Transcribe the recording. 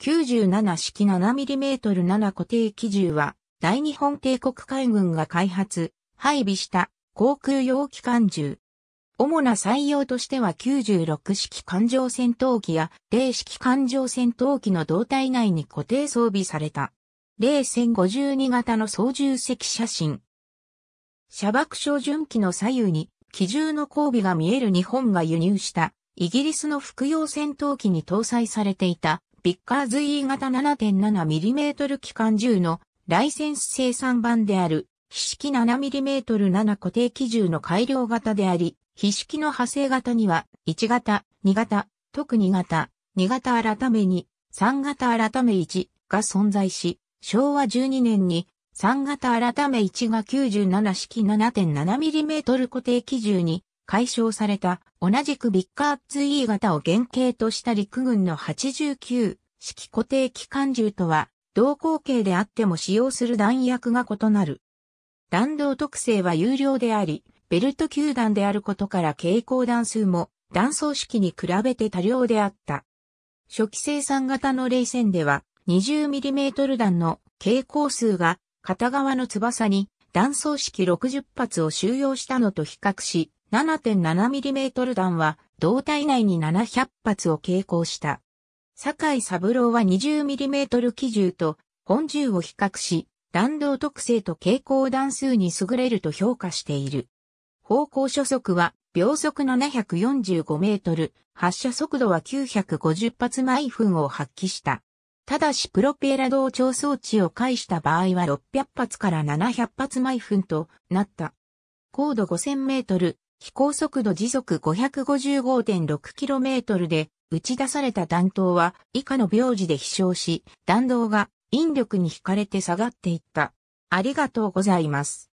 97式 7mm7 固定機銃は、大日本帝国海軍が開発、配備した航空用機関銃。主な採用としては96式艦上戦闘機や0式艦上戦闘機の胴体内に固定装備された。0戦52型の操縦席写真。射爆症。準機の左右に機銃の交尾が見える日本が輸入したイギリスの服用戦闘機に搭載されていたピッカーズ E 型 7.7mm 機関銃のライセンス生産版である、非式 7mm7 固定機銃の改良型であり、非式の派生型には、1型、2型、特2型、2型改めに、3型改め1が存在し、昭和12年に3型改め1が97式 7.7mm 固定機銃に解消された同じくビッカーツ E 型を原型とした陸軍の89式固定機関銃とは同口径であっても使用する弾薬が異なる。弾道特性は有料であり、ベルト球弾であることから蛍光弾数も弾装式に比べて多量であった。初期生産型の冷戦では 20mm 弾の蛍光数が片側の翼に弾装式60発を収容したのと比較し、7.7mm 弾は胴体内に700発を携行した。坂井三郎は 20mm 機銃と本銃を比較し、弾道特性と傾向弾数に優れると評価している。方向初速は秒速745メートル、発射速度は950発毎分を発揮した。ただしプロペラ同調装置を介した場合は600発から700発毎分となった。高度5000メートル、飛行速度時速 555.6km で打ち出された弾頭は以下の病時で飛翔し、弾道が引力に引かれて下がっていった。ありがとうございます。